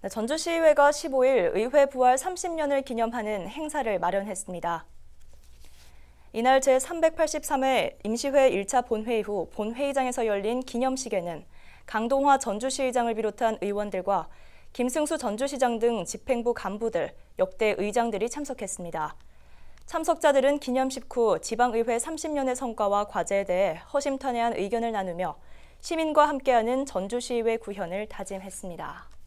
네, 전주시의회가 15일 의회 부활 30년을 기념하는 행사를 마련했습니다. 이날 제383회 임시회 1차 본회의 후 본회의장에서 열린 기념식에는 강동화 전주시의장을 비롯한 의원들과 김승수 전주시장 등 집행부 간부들, 역대 의장들이 참석했습니다. 참석자들은 기념식 후 지방의회 30년의 성과와 과제에 대해 허심탄회한 의견을 나누며 시민과 함께하는 전주시의회 구현을 다짐했습니다.